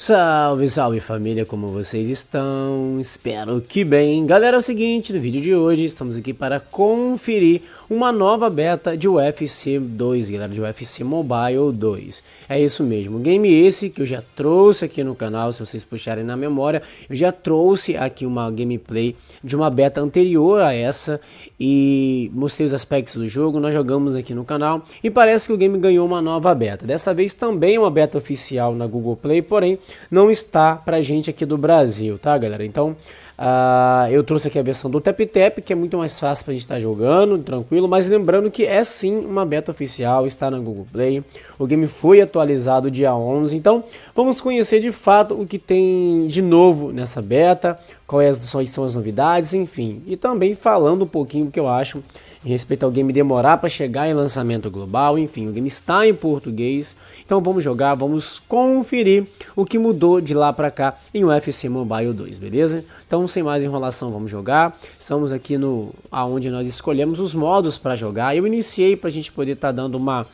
Salve, salve família, como vocês estão? Espero que bem. Galera, é o seguinte, no vídeo de hoje estamos aqui para conferir uma nova beta de UFC 2, galera, de UFC Mobile 2. É isso mesmo, game esse que eu já trouxe aqui no canal, se vocês puxarem na memória, eu já trouxe aqui uma gameplay de uma beta anterior a essa e mostrei os aspectos do jogo, nós jogamos aqui no canal e parece que o game ganhou uma nova beta. Dessa vez também uma beta oficial na Google Play, porém não está pra gente aqui do Brasil, tá, galera? Então, Uh, eu trouxe aqui a versão do TapTap, que é muito mais fácil para a gente estar tá jogando, tranquilo. Mas lembrando que é sim uma beta oficial, está na Google Play. O game foi atualizado dia 11. Então vamos conhecer de fato o que tem de novo nessa beta, quais são as novidades, enfim. E também falando um pouquinho o que eu acho em respeito ao game demorar para chegar em lançamento global, enfim, o game está em português. Então vamos jogar, vamos conferir o que mudou de lá para cá em UFC Mobile 2, beleza? Então sem mais enrolação, vamos jogar. Estamos aqui no aonde nós escolhemos os modos para jogar. Eu iniciei para a gente poder estar tá dando uma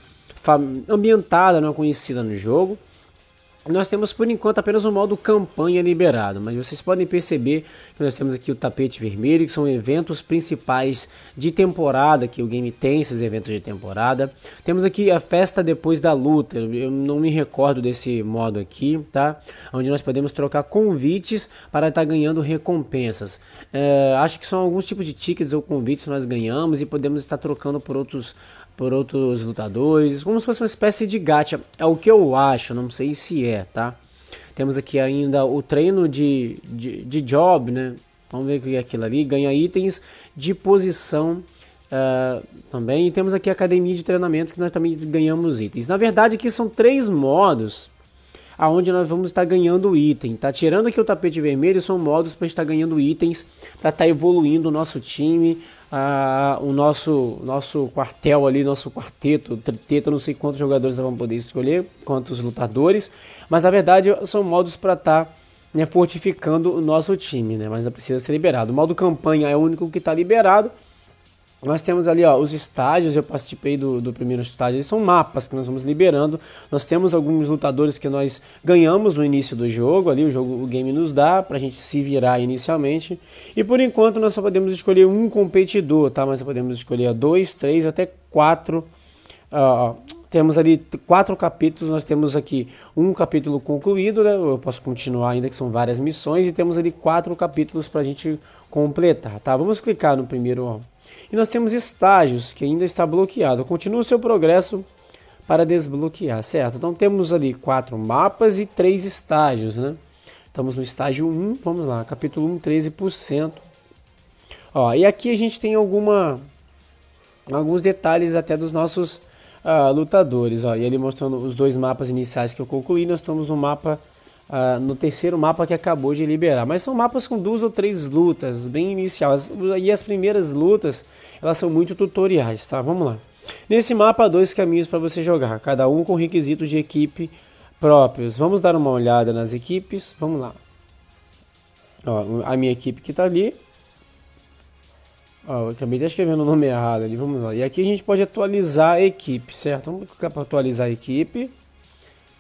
ambientada, não né, conhecida no jogo. Nós temos por enquanto apenas o modo campanha liberado, mas vocês podem perceber que nós temos aqui o tapete vermelho, que são eventos principais de temporada, que o game tem esses eventos de temporada. Temos aqui a festa depois da luta, eu não me recordo desse modo aqui, tá? Onde nós podemos trocar convites para estar tá ganhando recompensas. É, acho que são alguns tipos de tickets ou convites que nós ganhamos e podemos estar trocando por outros por outros lutadores, como se fosse uma espécie de gacha. É o que eu acho, não sei se é, tá? Temos aqui ainda o treino de, de, de job, né? Vamos ver o que é aquilo ali. Ganha itens de posição uh, também. E temos aqui a academia de treinamento que nós também ganhamos itens. Na verdade, aqui são três modos aonde nós vamos estar ganhando item, tá? Tirando aqui o tapete vermelho, são modos para estar ganhando itens, para estar tá evoluindo o nosso time, a o nosso nosso quartel ali, nosso quarteto, triteto, não sei quantos jogadores nós vamos poder escolher, quantos lutadores, mas na verdade são modos para estar tá, né, fortificando o nosso time, né? Mas não precisa ser liberado. O modo campanha é o único que está liberado, nós temos ali ó, os estágios, eu participei do, do primeiro estágio, eles são mapas que nós vamos liberando. Nós temos alguns lutadores que nós ganhamos no início do jogo, ali o jogo o game nos dá pra gente se virar inicialmente. E por enquanto nós só podemos escolher um competidor, tá? Mas podemos escolher dois, três, até quatro uh, temos ali quatro capítulos, nós temos aqui um capítulo concluído, né? eu posso continuar ainda, que são várias missões, e temos ali quatro capítulos para a gente completar. Tá? Vamos clicar no primeiro. Ó. E nós temos estágios, que ainda está bloqueado. Continua o seu progresso para desbloquear, certo? Então temos ali quatro mapas e três estágios, né? Estamos no estágio 1, vamos lá, capítulo 1, 13%. Ó, e aqui a gente tem alguma alguns detalhes até dos nossos uh, lutadores. Ó, e ele mostrando os dois mapas iniciais que eu concluí, nós estamos no mapa uh, no terceiro mapa que acabou de liberar. Mas são mapas com duas ou três lutas, bem iniciais. E as primeiras lutas, elas são muito tutoriais, tá? Vamos lá. Nesse mapa dois caminhos para você jogar, cada um com requisitos de equipe próprios. Vamos dar uma olhada nas equipes, vamos lá. Ó, a minha equipe que está ali, acabei de tá escrevendo o nome errado ali, vamos lá. E aqui a gente pode atualizar a equipe, certo? Vamos clicar para atualizar a equipe.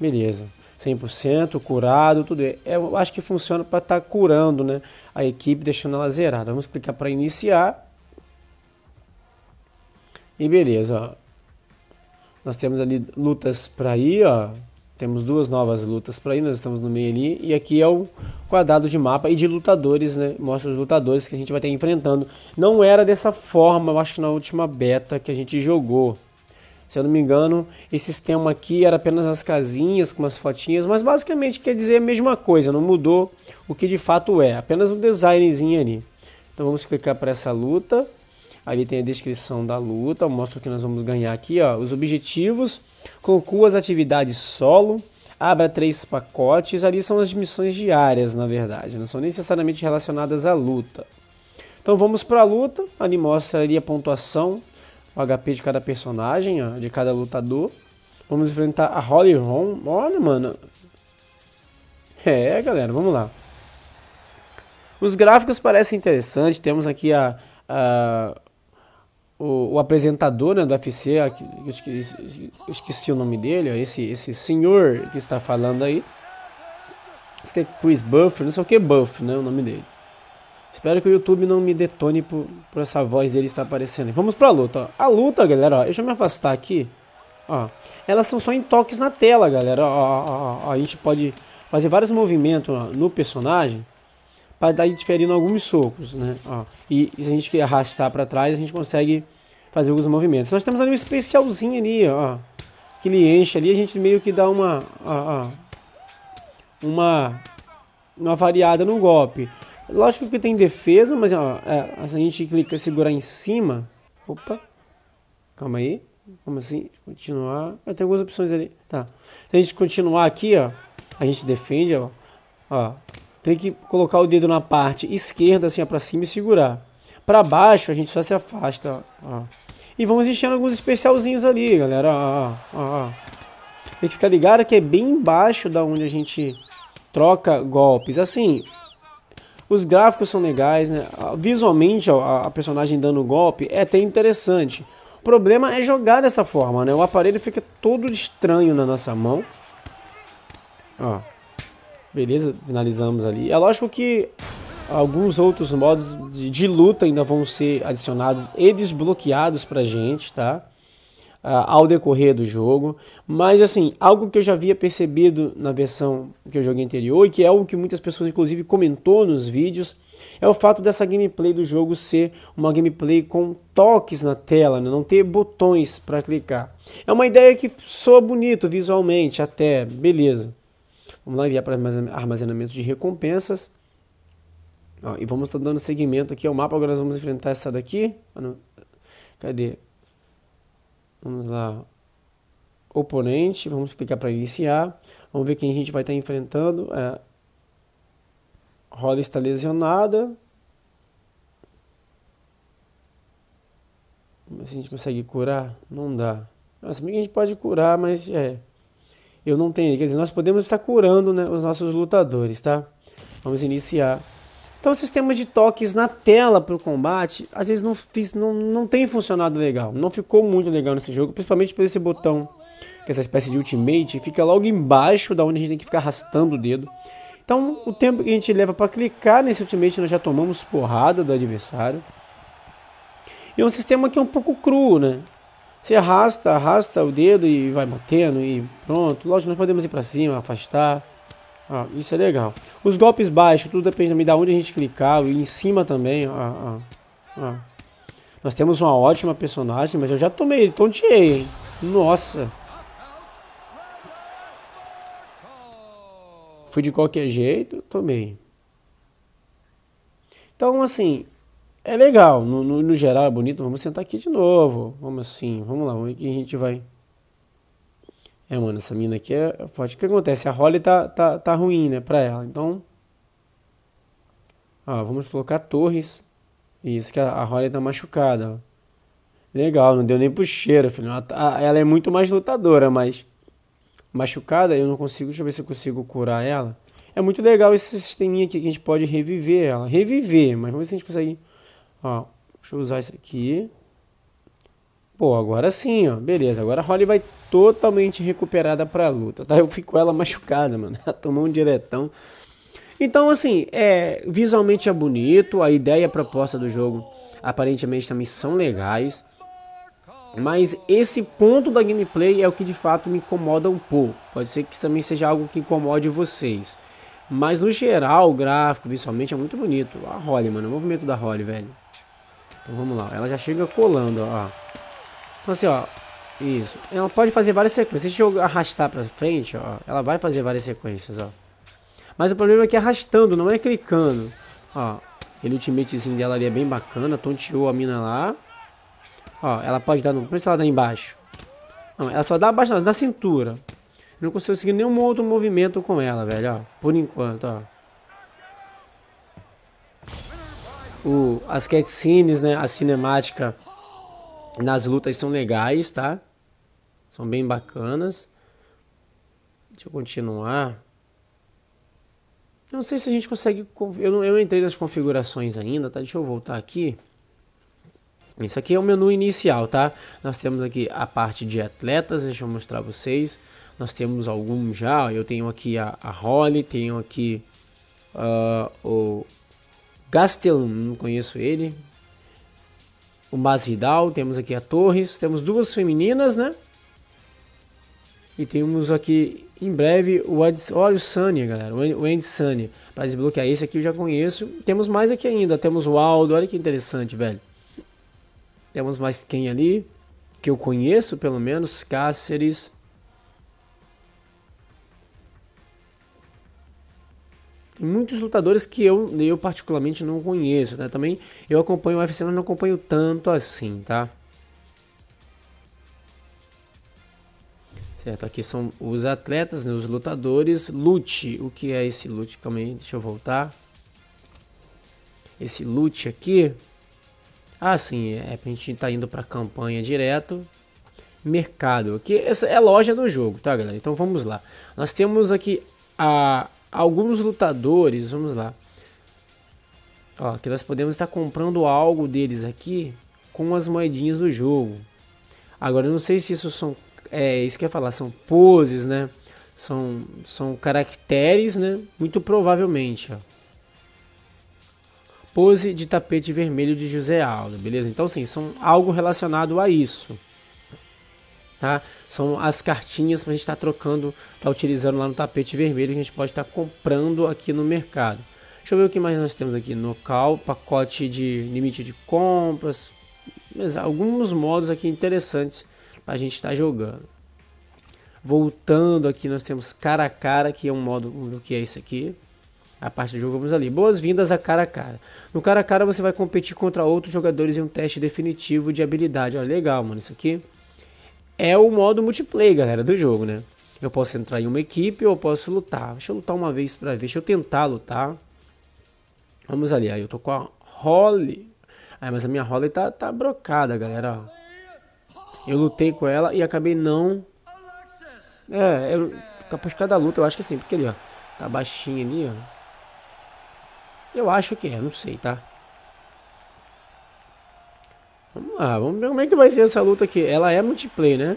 Beleza. 100% curado, tudo. É, eu acho que funciona para estar tá curando, né, a equipe, deixando ela zerada. Vamos clicar para iniciar. E beleza, ó. Nós temos ali lutas para ir, ó. Temos duas novas lutas para ir, nós estamos no meio ali. E aqui é o quadrado de mapa e de lutadores, né? Mostra os lutadores que a gente vai ter enfrentando. Não era dessa forma, eu acho que na última beta que a gente jogou. Se eu não me engano, esse sistema aqui era apenas as casinhas com as fotinhas, mas basicamente quer dizer a mesma coisa, não mudou o que de fato é, apenas um designzinho ali. Então vamos clicar para essa luta. Ali tem a descrição da luta, mostra o que nós vamos ganhar aqui, ó, os objetivos Conclua as atividades solo, abra três pacotes. Ali são as missões diárias, na verdade, não são necessariamente relacionadas à luta. Então vamos para a luta. Ali mostra ali a pontuação, o HP de cada personagem, ó, de cada lutador. Vamos enfrentar a Holly Ron. Olha, mano. É, galera, vamos lá. Os gráficos parecem interessantes. Temos aqui a, a o, o apresentador né, do UFC, eu esqueci, eu esqueci, o nome dele, esse, esse senhor que está falando aí, acho que é Chris Buffer, não sei o que Buff, né, o nome dele. Espero que o YouTube não me detone por, por essa voz dele estar aparecendo. Vamos pra luta. Ó. A luta, galera, ó, deixa eu me afastar aqui. Ó, elas são só em toques na tela, galera. Ó, ó, ó, ó a gente pode fazer vários movimentos ó, no personagem vai dar diferindo alguns socos, né? Ó, e, e, se a gente arrastar para trás, a gente consegue fazer alguns movimentos. Nós temos ali um especialzinho ali, ó, que ele enche ali, a gente meio que dá uma, ó, ó, uma, uma variada no golpe. Lógico que tem defesa, mas ó, é, a gente clica segurar em cima, opa, calma aí, como assim? Continuar. Ah, tem algumas opções ali. Tá. Se a gente continuar aqui, ó. A gente defende, ó. Ó tem que colocar o dedo na parte esquerda, assim, para cima e segurar. Para baixo, a gente só se afasta, ó. E vamos enchendo alguns especialzinhos ali, galera, ó, ó, Tem que ficar ligado que é bem embaixo da onde a gente troca golpes. Assim, os gráficos são legais, né? Visualmente, ó, a personagem dando golpe é até interessante. O problema é jogar dessa forma, né? O aparelho fica todo estranho na nossa mão. Ó. Beleza, finalizamos ali. É lógico que alguns outros modos de, de luta ainda vão ser adicionados e desbloqueados pra gente, tá? Ah, ao decorrer do jogo. Mas assim, algo que eu já havia percebido na versão que eu joguei anterior e que é algo que muitas pessoas inclusive comentou nos vídeos, é o fato dessa gameplay do jogo ser uma gameplay com toques na tela, né? não ter botões para clicar. É uma ideia que soa bonito visualmente, até, beleza. Vamos lá enviar para armazenamento de recompensas. Ó, e vamos estar tá dando seguimento aqui ao mapa. Agora nós vamos enfrentar essa daqui. Ah, Cadê? Vamos lá. Oponente. Vamos clicar para iniciar. Vamos ver quem a gente vai estar tá enfrentando. É. Roda está lesionada. Vamos ver se a gente consegue curar. Não dá. Nossa, a gente pode curar, mas é eu não tenho. Quer dizer, nós podemos estar curando né, os nossos lutadores, tá? Vamos iniciar. Então, o sistema de toques na tela para o combate, às vezes não, fiz, não, não tem funcionado legal. Não ficou muito legal nesse jogo, principalmente por esse botão, que é essa espécie de ultimate, fica logo embaixo da onde a gente tem que ficar arrastando o dedo. Então, o tempo que a gente leva para clicar nesse ultimate, nós já tomamos porrada do adversário. E é um sistema que é um pouco cru, né? Você arrasta, arrasta o dedo e vai batendo e pronto. Lógico, nós podemos ir para cima, afastar. isso é legal. Os golpes baixos, tudo depende também de onde a gente clicar. E em cima também. Nós temos uma ótima personagem, mas eu já tomei, tonteei, hein? Nossa. Fui de qualquer jeito, tomei. Então, assim, é legal, no, no, no, geral é bonito. Vamos sentar aqui de novo. Vamos assim, vamos lá, vamos ver que a gente vai. É, mano, essa mina aqui é forte. O que acontece? A Holly tá, tá, tá ruim, né, pra ela. Então. Ó, vamos colocar torres. Isso, que a, a Holly tá machucada. Ó. Legal, não deu nem pro cheiro, filho. Ela, tá, ela é muito mais lutadora, mas. Machucada, eu não consigo. Deixa eu ver se eu consigo curar ela. É muito legal esse sisteminha aqui que a gente pode reviver ela. Reviver, mas vamos ver se a gente consegue Ó, deixa eu usar isso aqui. Pô, agora sim, ó. Beleza, agora a Holly vai totalmente recuperada pra luta, tá? Eu fico ela machucada, mano. Ela tomou um diretão. Então, assim, é, visualmente é bonito, a ideia e a proposta do jogo aparentemente também são legais. Mas esse ponto da gameplay é o que de fato me incomoda um pouco. Pode ser que também seja algo que incomode vocês. Mas no geral, o gráfico visualmente é muito bonito. A Holly, mano, o movimento da Holly, velho. Então vamos lá, ela já chega colando, ó. Então assim, ó, isso. Ela pode fazer várias sequências. Se eu arrastar pra frente, ó, ela vai fazer várias sequências, ó. Mas o problema é que é arrastando, não é clicando. Ó, ele ultimatezinho dela ali é bem bacana, tonteou a mina lá. Ó, ela pode dar no... Por isso ela dá embaixo. Não, ela só dá abaixo, não, dá cintura. Eu não consigo seguir nenhum outro movimento com ela, velho, ó. Por enquanto, ó. o, as cutscenes, né, a cinemática nas lutas são legais, tá? São bem bacanas. Deixa eu continuar. Eu não sei se a gente consegue. Eu não, eu entrei nas configurações ainda, tá? Deixa eu voltar aqui. Isso aqui é o menu inicial, tá? Nós temos aqui a parte de atletas, deixa eu mostrar pra vocês. Nós temos alguns já. Eu tenho aqui a, a Holly, tenho aqui uh, o Gastelum, não conheço ele. O Masvidal, temos aqui a Torres, temos duas femininas, né? E temos aqui em breve o Olha o Sânia, galera. O Andy Sânia. Para desbloquear esse aqui eu já conheço. Temos mais aqui ainda. Temos o Aldo. Olha que interessante, velho. Temos mais quem ali? Que eu conheço, pelo menos. Cáceres. muitos lutadores que eu, eu particularmente não conheço, né? Também eu acompanho o UFC, mas não acompanho tanto assim, tá? Certo, aqui são os atletas, né, os lutadores. Lute, o que é esse lute? Calma aí, deixa eu voltar. Esse lute aqui. Ah, sim, é pra gente tá indo pra campanha direto. Mercado, aqui essa é loja do jogo, tá galera? Então vamos lá. Nós temos aqui a alguns lutadores, vamos lá. Ó, que nós podemos estar comprando algo deles aqui com as moedinhas do jogo. Agora, eu não sei se isso são. É isso que eu ia falar, são poses, né? São, são caracteres, né? Muito provavelmente, ó. Pose de tapete vermelho de José Aldo, beleza? Então, sim, são algo relacionado a isso tá? São as cartinhas para a gente estar tá trocando, tá utilizando lá no tapete vermelho que a gente pode estar tá comprando aqui no mercado. Deixa eu ver o que mais nós temos aqui no cal, pacote de limite de compras, alguns modos aqui interessantes para a gente estar tá jogando. Voltando aqui, nós temos cara a cara, que é um modo, o que é isso aqui? a parte do jogo, vamos ali. Boas-vindas a cara a cara. No cara a cara você vai competir contra outros jogadores em um teste definitivo de habilidade. Olha, legal, mano, isso aqui é o modo multiplayer, galera, do jogo, né? Eu posso entrar em uma equipe ou eu posso lutar. Deixa eu lutar uma vez pra ver, deixa eu tentar lutar. Vamos ali, aí eu tô com a Holly. Ah, mas a minha Holly tá, tá brocada, galera. Eu lutei com ela e acabei não... É, eu... Capaz cada luta, eu acho que sim, porque ali, ó. Tá baixinho ali, ó. Eu acho que é, não sei, tá? Vamos lá, vamos ver como é que vai ser essa luta aqui. Ela é multiplayer, né?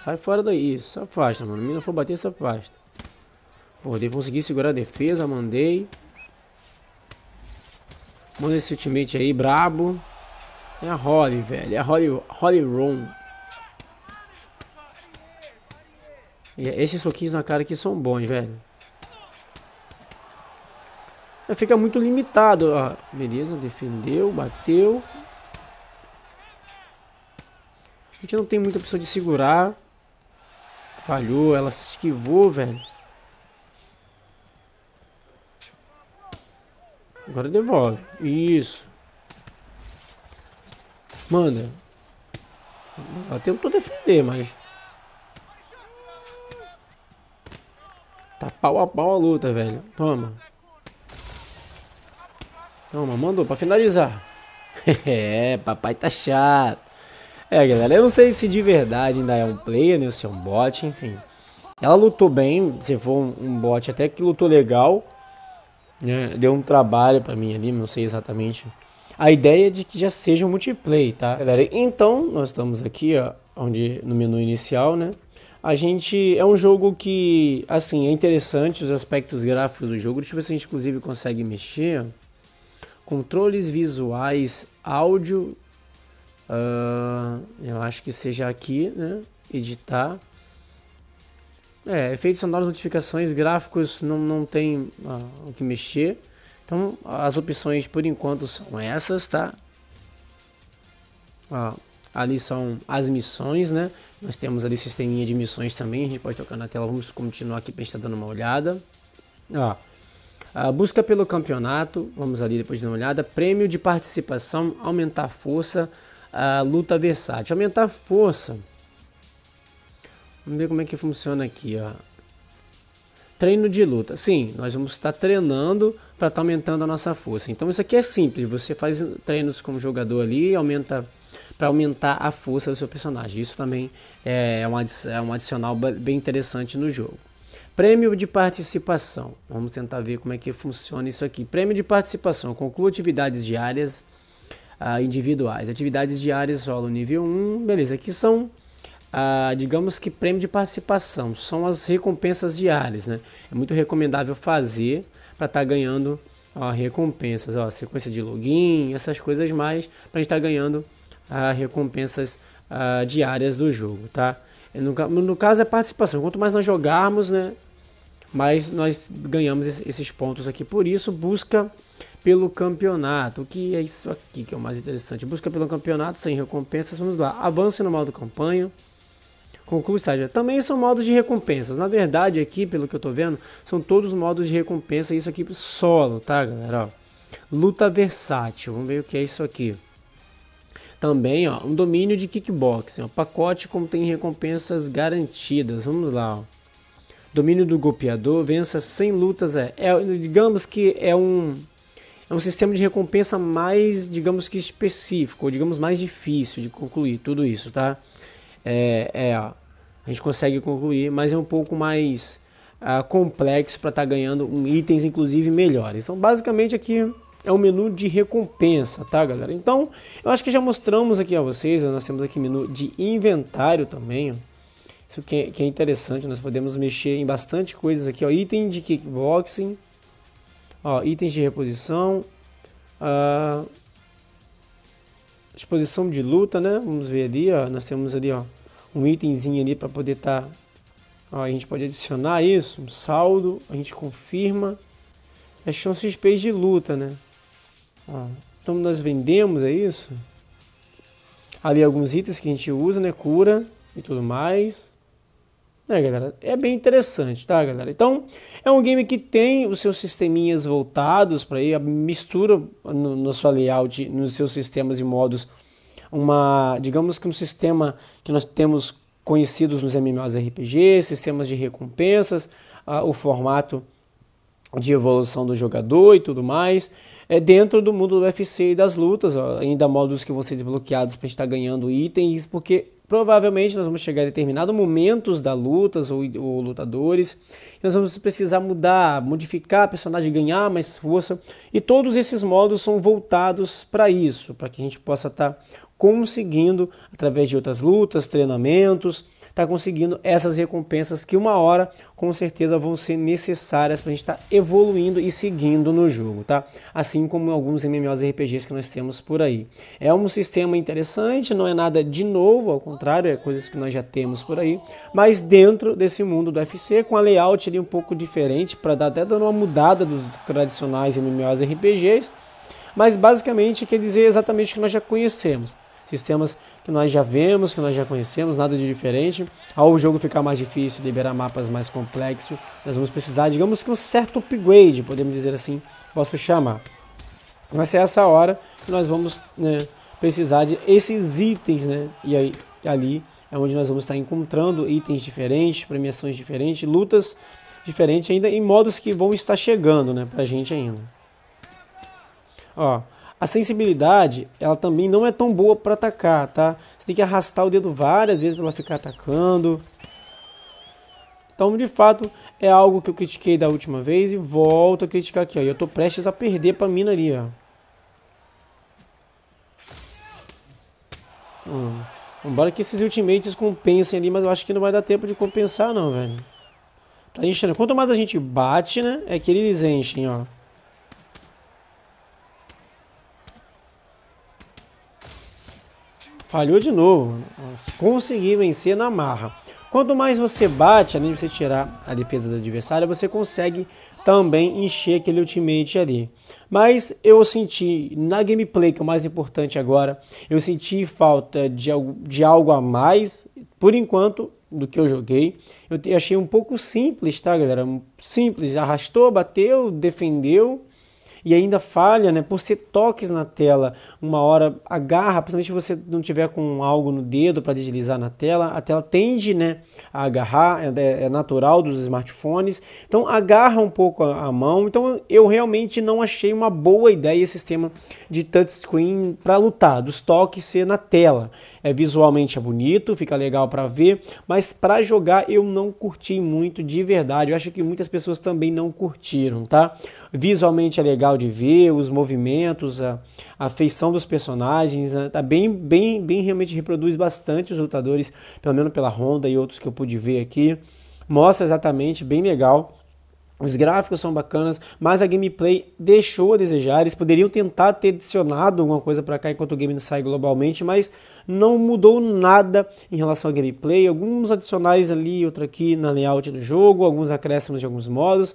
Sai fora daí, isso, se afasta, mano. Não for bater, se afasta. Pô, eu consegui segurar a defesa, mandei. Manda esse ultimate aí, brabo. É a Holly, velho. É a Holly, Holly Ron. E esses soquinhos na cara aqui são bons, velho fica muito limitado. Ó. Beleza, defendeu, bateu. A gente não tem muita opção de segurar. Falhou, ela se esquivou, velho. Agora devolve. Isso. Manda. Ela tentou defender, mas... Tá pau a pau a luta, velho. Toma não mandou pra finalizar. é, papai tá chato. É, galera, eu não sei se de verdade ainda é um player, né? Ou se é um bot, enfim. Ela lutou bem, se for um, um bot até que lutou legal. Né? Deu um trabalho para mim ali, não sei exatamente. A ideia é de que já seja um multiplayer, tá? Galera, então nós estamos aqui, ó, onde no menu inicial, né? A gente é um jogo que, assim, é interessante os aspectos gráficos do jogo. Deixa eu ver se a gente inclusive consegue mexer controles visuais, áudio, uh, eu acho que seja aqui, né? Editar. É, efeitos sonoros, notificações, gráficos, não, não tem uh, o que mexer. Então, as opções por enquanto são essas, tá? Uh, ali são as missões, né? Nós temos ali o sisteminha de missões também, a gente pode tocar na tela, vamos continuar aqui para a gente estar tá dando uma olhada. Ó. A busca pelo campeonato, vamos ali depois dar uma olhada, prêmio de participação, aumentar força, a luta versátil. Aumentar força. Vamos ver como é que funciona aqui, ó. Treino de luta. Sim, nós vamos estar treinando para estar tá aumentando a nossa força. Então isso aqui é simples, você faz treinos como jogador ali, aumenta para aumentar a força do seu personagem. Isso também é, é, é um adicional bem interessante no jogo. Prêmio de participação. Vamos tentar ver como é que funciona isso aqui. Prêmio de participação. Conclua atividades diárias ah, individuais. Atividades diárias solo nível 1. Beleza, aqui são, ah, digamos que prêmio de participação. São as recompensas diárias, né? É muito recomendável fazer para estar tá ganhando ó, recompensas. Ó, sequência de login, essas coisas mais, para a gente estar tá ganhando ah, recompensas ah, diárias do jogo, tá? É, no, no, caso é participação. Quanto mais nós jogarmos, né, mas nós ganhamos esses pontos aqui. Por isso, busca pelo campeonato. O que é isso aqui que é o mais interessante? Busca pelo campeonato sem recompensas. Vamos lá. Avance no modo campanha. Conclua estágio. Também são modos de recompensas. Na verdade, aqui, pelo que eu tô vendo, são todos modos de recompensa. Isso aqui solo, tá, galera? Ó. Luta versátil. Vamos ver o que é isso aqui. Também, ó, um domínio de kickboxing. Ó. Pacote contém recompensas garantidas. Vamos lá, ó domínio do golpeador, vença sem lutas. É, é digamos que é um é um sistema de recompensa mais, digamos que específico, ou digamos mais difícil de concluir tudo isso, tá? É, é a gente consegue concluir, mas é um pouco mais uh, complexo para estar tá ganhando um, itens, inclusive melhores. Então, basicamente aqui é um menu de recompensa, tá, galera? Então, eu acho que já mostramos aqui a vocês, nós temos aqui menu de inventário também. Ó. Isso que é, que é interessante, nós podemos mexer em bastante coisas aqui, ó, item de kickboxing, ó, itens de reposição, a ah, disposição de luta, né? Vamos ver ali, ó, nós temos ali, ó, um itemzinho ali para poder estar tá, a gente pode adicionar isso, um saldo, a gente confirma. É chance XP de luta, né? Ó, então nós vendemos, é isso? Ali alguns itens que a gente usa, né? Cura e tudo mais né, galera? É bem interessante, tá, galera? Então, é um game que tem os seus sisteminhas voltados para a mistura no, no sua layout, nos seus sistemas e modos, uma, digamos que um sistema que nós temos conhecidos nos MMORPG, sistemas de recompensas, uh, o formato de evolução do jogador e tudo mais. É dentro do mundo do UFC e das lutas, ó, ainda modos que vão ser desbloqueados para estar tá ganhando itens, porque Provavelmente nós vamos chegar a determinados momentos da lutas ou, ou lutadores, nós vamos precisar mudar, modificar personagem, ganhar mais força, e todos esses modos são voltados para isso, para que a gente possa estar tá conseguindo, através de outras lutas, treinamentos, está conseguindo essas recompensas que uma hora com certeza vão ser necessárias para a gente estar tá evoluindo e seguindo no jogo, tá? Assim como alguns MMOs e RPGs que nós temos por aí. É um sistema interessante, não é nada de novo, ao contrário, é coisas que nós já temos por aí, mas dentro desse mundo do FC, com a layout ali um pouco diferente, para dar até dando uma mudada dos tradicionais MMOs e RPGs, mas basicamente quer dizer exatamente o que nós já conhecemos. Sistemas que nós já vemos, que nós já conhecemos, nada de diferente. Ao o jogo ficar mais difícil, liberar mapas mais complexos, nós vamos precisar, digamos que um certo upgrade, podemos dizer assim, posso chamar. Vai ser essa hora que nós vamos né, precisar de esses itens, né? E aí, ali é onde nós vamos estar encontrando itens diferentes, premiações diferentes, lutas diferentes ainda, em modos que vão estar chegando, né? Pra gente ainda. Ó, a sensibilidade, ela também não é tão boa para atacar, tá? Você tem que arrastar o dedo várias vezes para ela ficar atacando. Então, de fato, é algo que eu critiquei da última vez e volto a criticar aqui, ó. E eu tô prestes a perder pra mina ali, ó. Hum. Embora que esses ultimates compensem ali, mas eu acho que não vai dar tempo de compensar não, velho. Tá enchendo. Quanto mais a gente bate, né, é que eles enchem, ó. Falhou de novo. Consegui vencer na marra. Quanto mais você bate, além de você tirar a defesa do adversário, você consegue também encher aquele ultimate ali. Mas eu senti na gameplay, que é o mais importante agora, eu senti falta de, de algo a mais, por enquanto, do que eu joguei. Eu achei um pouco simples, tá, galera? Simples, arrastou, bateu, defendeu e ainda falha, né, por ser toques na tela, uma hora agarra, principalmente se você não tiver com algo no dedo para deslizar na tela, a tela tende, né, a agarrar, é, é, é natural dos smartphones, então agarra um pouco a, a mão, então eu realmente não achei uma boa ideia esse sistema de touchscreen para lutar, dos toques ser na tela, é visualmente é bonito, fica legal para ver, mas para jogar eu não curti muito de verdade, eu acho que muitas pessoas também não curtiram, tá? Visualmente é legal legal de ver, os movimentos, a, a feição dos personagens, está né? tá bem, bem, bem realmente reproduz bastante os lutadores, pelo menos pela Honda e outros que eu pude ver aqui. Mostra exatamente, bem legal. Os gráficos são bacanas, mas a gameplay deixou a desejar. Eles poderiam tentar ter adicionado alguma coisa para cá enquanto o game não sai globalmente, mas não mudou nada em relação à gameplay. Alguns adicionais ali, outro aqui na layout do jogo, alguns acréscimos de alguns modos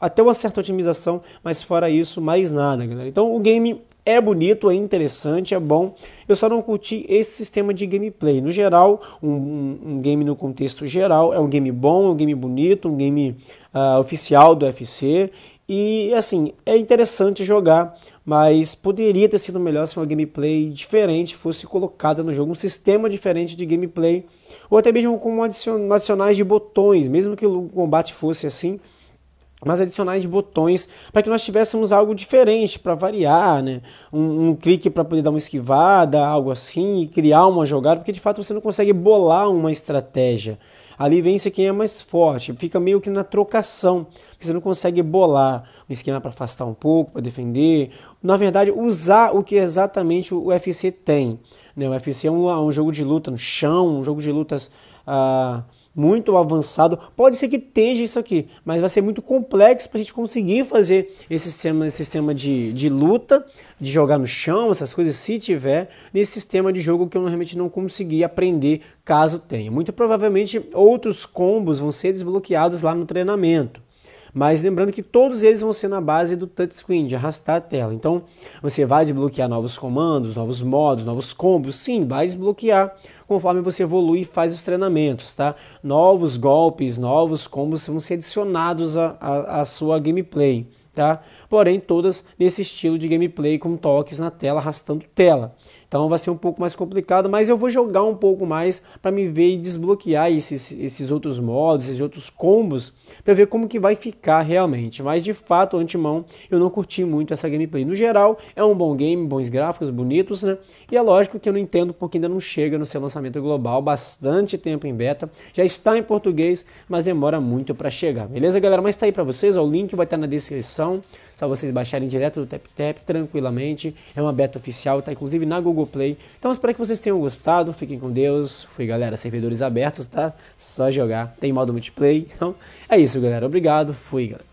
até uma certa otimização, mas fora isso, mais nada, galera. Então o game é bonito, é interessante, é bom. Eu só não curti esse sistema de gameplay. No geral, um, um, um game no contexto geral é um game bom, é um game bonito, um game uh, oficial do UFC. E assim, é interessante jogar, mas poderia ter sido melhor se uma gameplay diferente fosse colocada no jogo, um sistema diferente de gameplay, ou até mesmo com adicionais de botões, mesmo que o combate fosse assim mas adicionais de botões para que nós tivéssemos algo diferente para variar, né? Um, um clique para poder dar uma esquivada, algo assim, e criar uma jogada, porque de fato você não consegue bolar uma estratégia. Ali vence quem é mais forte, fica meio que na trocação, porque você não consegue bolar um esquema para afastar um pouco, para defender. Na verdade, usar o que exatamente o UFC tem. Né? O UFC é um, um jogo de luta no chão, um jogo de lutas. Uh, muito avançado. Pode ser que esteja isso aqui, mas vai ser muito complexo para a gente conseguir fazer esse sistema, esse sistema de, de luta, de jogar no chão, essas coisas, se tiver, nesse sistema de jogo que eu realmente não consegui aprender caso tenha. Muito provavelmente outros combos vão ser desbloqueados lá no treinamento. Mas lembrando que todos eles vão ser na base do touchscreen, de arrastar a tela. Então você vai desbloquear novos comandos, novos modos, novos combos. Sim, vai desbloquear conforme você evolui e faz os treinamentos, tá? Novos golpes, novos combos vão ser adicionados à sua gameplay, tá? porém todas nesse estilo de gameplay com toques na tela, arrastando tela. Então vai ser um pouco mais complicado, mas eu vou jogar um pouco mais para me ver e desbloquear esses, esses outros modos, esses outros combos, para ver como que vai ficar realmente. Mas de fato, antemão, eu não curti muito essa gameplay. No geral, é um bom game, bons gráficos, bonitos, né? E é lógico que eu não entendo porque ainda não chega no seu lançamento global, bastante tempo em beta. Já está em português, mas demora muito para chegar. Beleza, galera? Mas tá aí para vocês, ó, o link vai estar tá na descrição. Só vocês baixarem direto do TapTap, tranquilamente. É uma beta oficial, tá inclusive na Google Play. Então espero que vocês tenham gostado. Fiquem com Deus. Fui, galera. Servidores abertos, tá? Só jogar. Tem modo multiplayer. Então é isso, galera. Obrigado. Fui, galera.